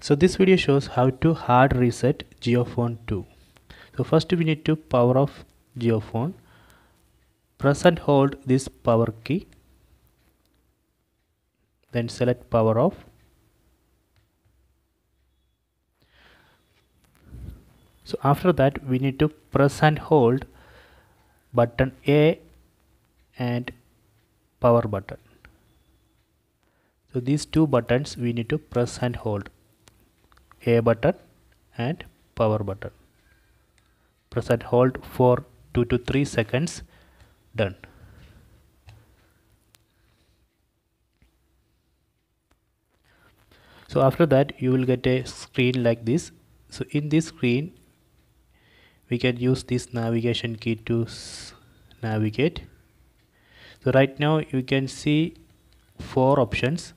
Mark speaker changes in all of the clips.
Speaker 1: so this video shows how to hard reset geophone 2 so first we need to power off geophone press and hold this power key then select power off so after that we need to press and hold button A and power button so these two buttons we need to press and hold a button and power button press and hold for 2 to 3 seconds done so after that you will get a screen like this so in this screen we can use this navigation key to navigate so right now you can see four options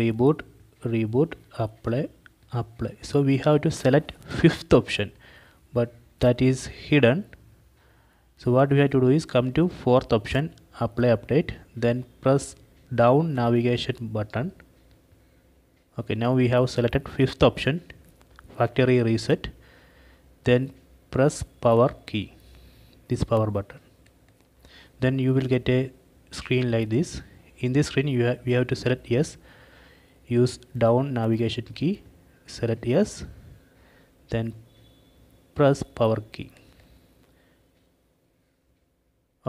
Speaker 1: reboot reboot apply apply so we have to select fifth option but that is hidden so what we have to do is come to fourth option apply update then press down navigation button okay now we have selected fifth option factory reset then press power key this power button then you will get a screen like this in this screen you ha we have to select yes use down navigation key select yes then press power key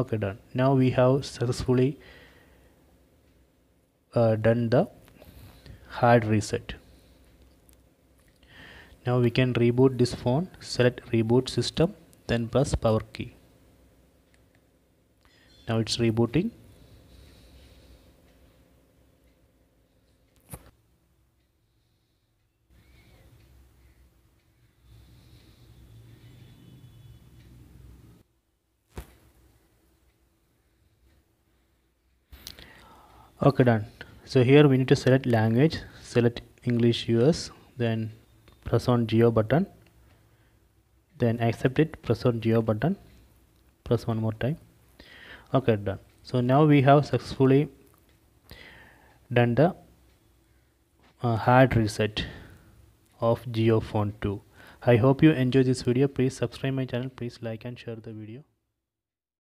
Speaker 1: okay done now we have successfully uh, done the hard reset now we can reboot this phone select reboot system then press power key now it's rebooting okay done so here we need to select language select english us then press on geo button then accept it press on geo button press one more time okay done so now we have successfully done the uh, hard reset of geo font 2 i hope you enjoy this video please subscribe my channel please like and share the video